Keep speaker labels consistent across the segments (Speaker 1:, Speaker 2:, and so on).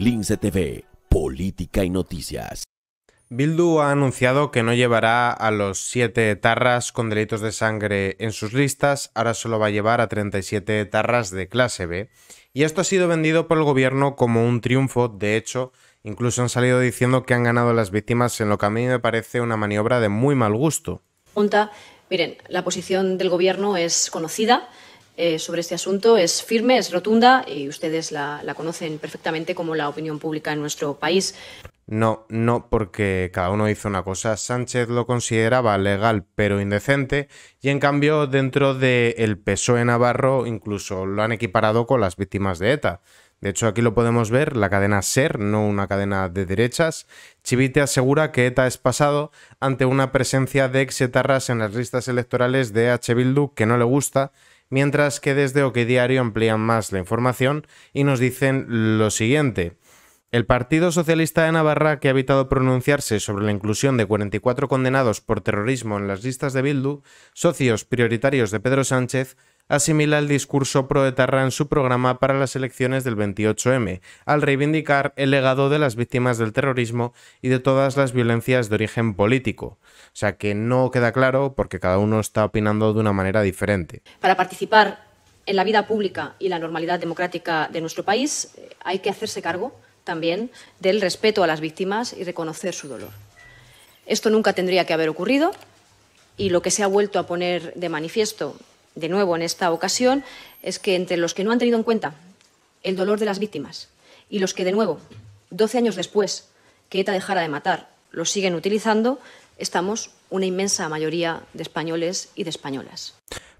Speaker 1: Lince TV, Política y Noticias. Bildu ha anunciado que no llevará a los siete tarras con delitos de sangre en sus listas, ahora solo va a llevar a 37 tarras de clase B. Y esto ha sido vendido por el gobierno como un triunfo, de hecho, incluso han salido diciendo que han ganado las víctimas en lo que a mí me parece una maniobra de muy mal gusto. Miren, la posición del gobierno es conocida. Eh, sobre este asunto es firme, es rotunda y ustedes la, conocen perfectamente como la opinión pública en nuestro país. No, no, porque cada uno hizo una cosa. Sánchez lo consideraba legal pero indecente y en cambio dentro del de PSOE Navarro incluso lo han equiparado con las víctimas de ETA. De hecho aquí lo podemos ver, la cadena SER, no una cadena de derechas. Chivite asegura que ETA es pasado ante una presencia de exetarras en las listas electorales de H. Bildu que no le gusta mientras que desde OK Diario amplían más la información y nos dicen lo siguiente. El Partido Socialista de Navarra, que ha evitado pronunciarse sobre la inclusión de 44 condenados por terrorismo en las listas de Bildu, socios prioritarios de Pedro Sánchez, asimila el discurso pro en su programa para las elecciones del 28M, al reivindicar el legado de las víctimas del terrorismo y de todas las violencias de origen político. O sea que no queda claro porque cada uno está opinando de una manera diferente. Para participar en la vida pública y la normalidad democrática de nuestro país eh, hay que hacerse cargo también del respeto a las víctimas y reconocer su dolor. Esto nunca tendría que haber ocurrido y lo que se ha vuelto a poner de manifiesto de nuevo en esta ocasión, es que entre los que no han tenido en cuenta el dolor de las víctimas y los que, de nuevo, 12 años después que ETA dejara de matar, lo siguen utilizando, estamos una inmensa mayoría de españoles y de españolas.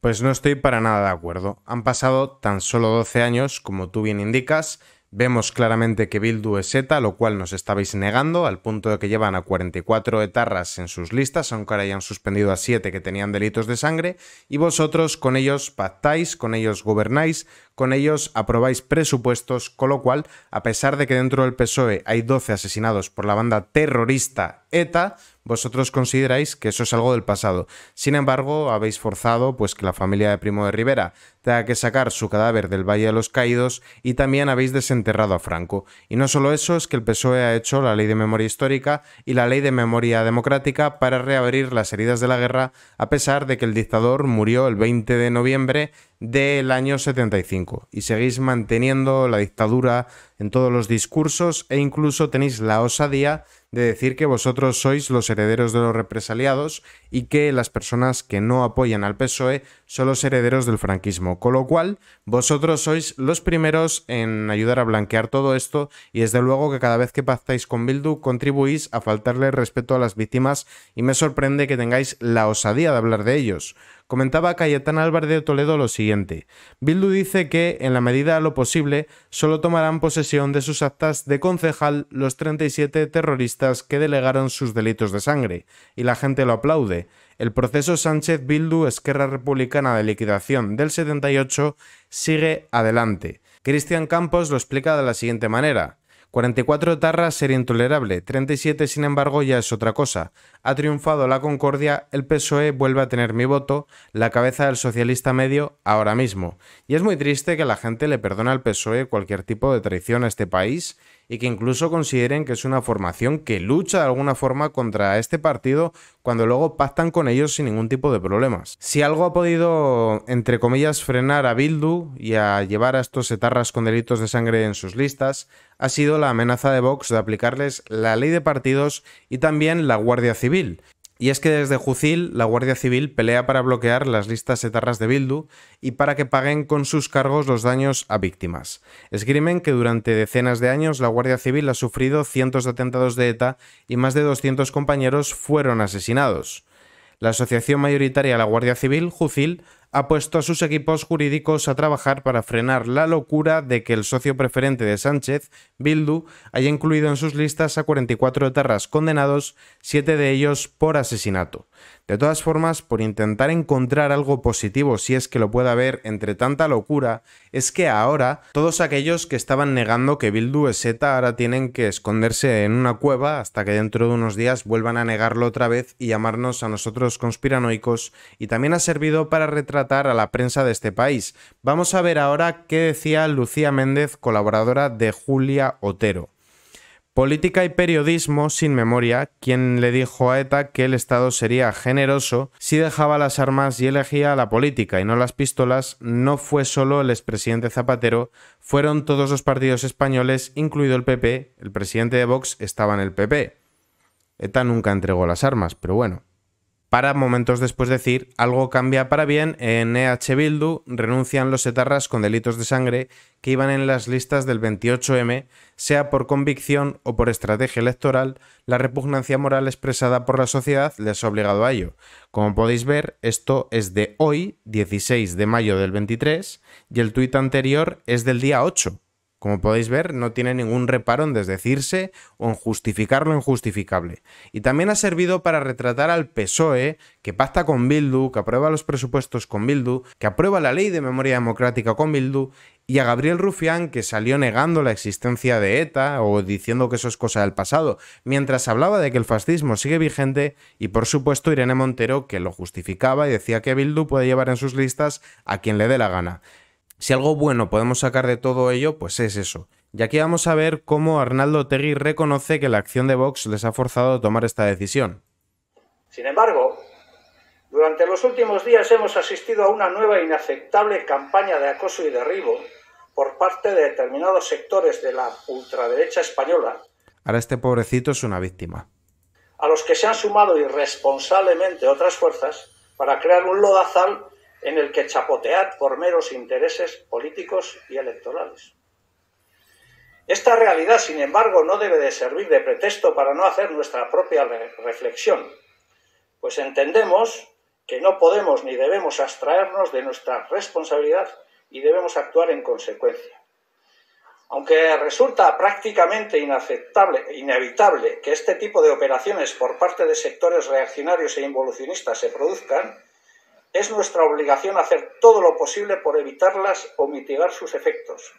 Speaker 1: Pues no estoy para nada de acuerdo. Han pasado tan solo 12 años, como tú bien indicas, Vemos claramente que Bildu es Z, lo cual nos estabais negando, al punto de que llevan a 44 etarras en sus listas, aunque ahora hayan suspendido a 7 que tenían delitos de sangre, y vosotros con ellos pactáis, con ellos gobernáis, con ellos aprobáis presupuestos, con lo cual, a pesar de que dentro del PSOE hay 12 asesinados por la banda terrorista ETA, vosotros consideráis que eso es algo del pasado. Sin embargo, habéis forzado pues que la familia de Primo de Rivera tenga que sacar su cadáver del Valle de los Caídos y también habéis desenterrado a Franco. Y no solo eso, es que el PSOE ha hecho la Ley de Memoria Histórica y la Ley de Memoria Democrática para reabrir las heridas de la guerra a pesar de que el dictador murió el 20 de noviembre del año 75 y seguís manteniendo la dictadura en todos los discursos e incluso tenéis la osadía de decir que vosotros sois los herederos de los represaliados y que las personas que no apoyan al PSOE son los herederos del franquismo. Con lo cual, vosotros sois los primeros en ayudar a blanquear todo esto y desde luego que cada vez que pactáis con Bildu contribuís a faltarle respeto a las víctimas y me sorprende que tengáis la osadía de hablar de ellos. Comentaba Cayetán Álvarez de Toledo lo siguiente. Bildu dice que, en la medida de lo posible, solo tomarán posesión de sus actas de concejal los 37 terroristas que delegaron sus delitos de sangre, y la gente lo aplaude. El proceso Sánchez-Bildu Esquerra Republicana de liquidación del 78 sigue adelante. Cristian Campos lo explica de la siguiente manera. 44 tarras sería intolerable, 37 sin embargo ya es otra cosa. Ha triunfado la concordia, el PSOE vuelve a tener mi voto, la cabeza del socialista medio ahora mismo. Y es muy triste que la gente le perdone al PSOE cualquier tipo de traición a este país y que incluso consideren que es una formación que lucha de alguna forma contra este partido cuando luego pactan con ellos sin ningún tipo de problemas. Si algo ha podido, entre comillas, frenar a Bildu y a llevar a estos etarras con delitos de sangre en sus listas, ha sido la amenaza de Vox de aplicarles la ley de partidos y también la Guardia Civil, y es que desde Jucil, la Guardia Civil pelea para bloquear las listas etarras de Bildu y para que paguen con sus cargos los daños a víctimas. Esgrimen que durante decenas de años la Guardia Civil ha sufrido cientos de atentados de ETA y más de 200 compañeros fueron asesinados. La asociación mayoritaria de La Guardia Civil, Jucil, ha puesto a sus equipos jurídicos a trabajar para frenar la locura de que el socio preferente de Sánchez, Bildu, haya incluido en sus listas a 44 terras condenados, 7 de ellos por asesinato. De todas formas, por intentar encontrar algo positivo, si es que lo pueda haber entre tanta locura, es que ahora todos aquellos que estaban negando que Bildu es Z ahora tienen que esconderse en una cueva hasta que dentro de unos días vuelvan a negarlo otra vez y llamarnos a nosotros conspiranoicos, y también ha servido para retratar a la prensa de este país. Vamos a ver ahora qué decía Lucía Méndez, colaboradora de Julia Otero. Política y periodismo sin memoria, quien le dijo a ETA que el Estado sería generoso si dejaba las armas y elegía la política y no las pistolas, no fue solo el expresidente Zapatero, fueron todos los partidos españoles, incluido el PP, el presidente de Vox estaba en el PP. ETA nunca entregó las armas, pero bueno para momentos después decir algo cambia para bien, en EH Bildu renuncian los etarras con delitos de sangre que iban en las listas del 28M, sea por convicción o por estrategia electoral, la repugnancia moral expresada por la sociedad les ha obligado a ello. Como podéis ver, esto es de hoy, 16 de mayo del 23, y el tuit anterior es del día 8, como podéis ver, no tiene ningún reparo en desdecirse o en justificar lo injustificable. Y también ha servido para retratar al PSOE, que pacta con Bildu, que aprueba los presupuestos con Bildu, que aprueba la ley de memoria democrática con Bildu, y a Gabriel Rufián, que salió negando la existencia de ETA o diciendo que eso es cosa del pasado, mientras hablaba de que el fascismo sigue vigente, y por supuesto Irene Montero, que lo justificaba y decía que Bildu puede llevar en sus listas a quien le dé la gana. Si algo bueno podemos sacar de todo ello, pues es eso. Y aquí vamos a ver cómo Arnaldo Terry reconoce que la acción de Vox les ha forzado a tomar esta decisión.
Speaker 2: Sin embargo, durante los últimos días hemos asistido a una nueva e inaceptable campaña de acoso y derribo por parte de determinados sectores de la ultraderecha española.
Speaker 1: Ahora este pobrecito es una víctima.
Speaker 2: A los que se han sumado irresponsablemente otras fuerzas para crear un lodazal en el que chapotear por meros intereses políticos y electorales. Esta realidad, sin embargo, no debe de servir de pretexto para no hacer nuestra propia reflexión, pues entendemos que no podemos ni debemos abstraernos de nuestra responsabilidad y debemos actuar en consecuencia. Aunque resulta prácticamente inevitable que este tipo de operaciones por parte de sectores reaccionarios e involucionistas se produzcan, es nuestra obligación hacer todo lo posible por evitarlas o mitigar sus efectos,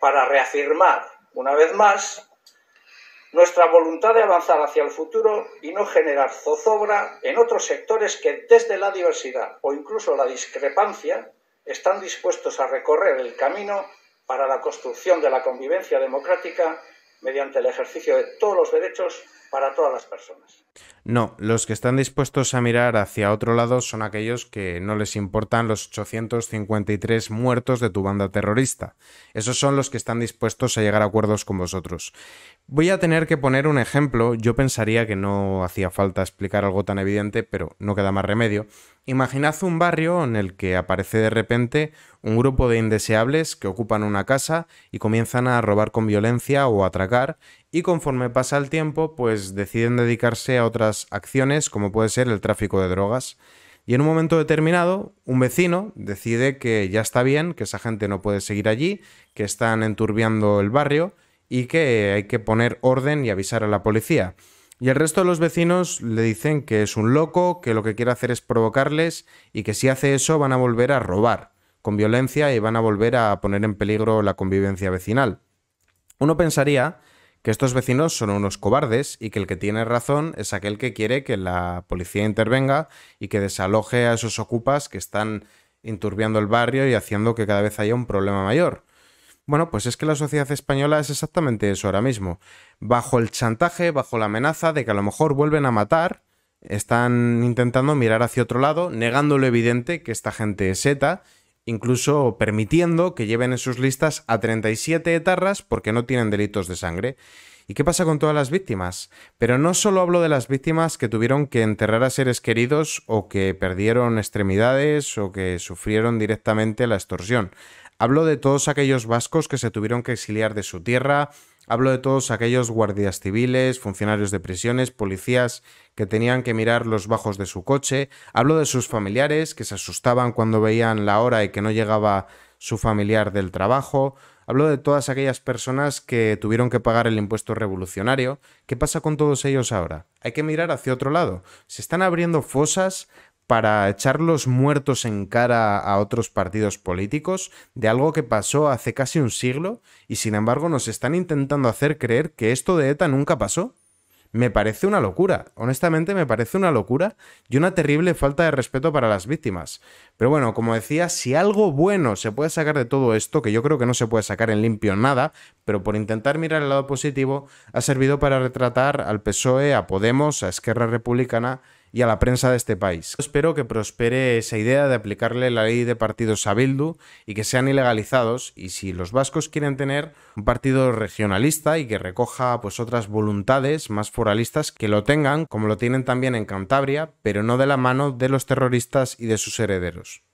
Speaker 2: para reafirmar, una vez más, nuestra voluntad de avanzar hacia el futuro y no generar zozobra en otros sectores que desde la diversidad o incluso la discrepancia están dispuestos a recorrer el camino para la construcción de la convivencia democrática mediante el ejercicio de todos los derechos para todas las personas.
Speaker 1: No, los que están dispuestos a mirar hacia otro lado son aquellos que no les importan los 853 muertos de tu banda terrorista. Esos son los que están dispuestos a llegar a acuerdos con vosotros. Voy a tener que poner un ejemplo, yo pensaría que no hacía falta explicar algo tan evidente, pero no queda más remedio. Imaginad un barrio en el que aparece de repente un grupo de indeseables que ocupan una casa y comienzan a robar con violencia o a atracar, y conforme pasa el tiempo, pues deciden dedicarse a otras acciones, como puede ser el tráfico de drogas. Y en un momento determinado, un vecino decide que ya está bien, que esa gente no puede seguir allí, que están enturbiando el barrio y que hay que poner orden y avisar a la policía. Y el resto de los vecinos le dicen que es un loco, que lo que quiere hacer es provocarles y que si hace eso van a volver a robar con violencia y van a volver a poner en peligro la convivencia vecinal. Uno pensaría que estos vecinos son unos cobardes y que el que tiene razón es aquel que quiere que la policía intervenga y que desaloje a esos ocupas que están inturbiando el barrio y haciendo que cada vez haya un problema mayor. Bueno, pues es que la sociedad española es exactamente eso ahora mismo. Bajo el chantaje, bajo la amenaza de que a lo mejor vuelven a matar, están intentando mirar hacia otro lado, negando lo evidente que esta gente es ETA incluso permitiendo que lleven en sus listas a 37 etarras porque no tienen delitos de sangre. ¿Y qué pasa con todas las víctimas? Pero no solo hablo de las víctimas que tuvieron que enterrar a seres queridos o que perdieron extremidades o que sufrieron directamente la extorsión. Hablo de todos aquellos vascos que se tuvieron que exiliar de su tierra, Hablo de todos aquellos guardias civiles, funcionarios de prisiones, policías que tenían que mirar los bajos de su coche. Hablo de sus familiares que se asustaban cuando veían la hora y que no llegaba su familiar del trabajo. Hablo de todas aquellas personas que tuvieron que pagar el impuesto revolucionario. ¿Qué pasa con todos ellos ahora? Hay que mirar hacia otro lado. Se están abriendo fosas para echar los muertos en cara a otros partidos políticos de algo que pasó hace casi un siglo y sin embargo nos están intentando hacer creer que esto de ETA nunca pasó. Me parece una locura, honestamente me parece una locura y una terrible falta de respeto para las víctimas. Pero bueno, como decía, si algo bueno se puede sacar de todo esto, que yo creo que no se puede sacar en limpio nada, pero por intentar mirar el lado positivo, ha servido para retratar al PSOE, a Podemos, a Esquerra Republicana, y a la prensa de este país. Espero que prospere esa idea de aplicarle la ley de partidos a Bildu y que sean ilegalizados y si los vascos quieren tener un partido regionalista y que recoja pues otras voluntades más foralistas que lo tengan como lo tienen también en Cantabria, pero no de la mano de los terroristas y de sus herederos.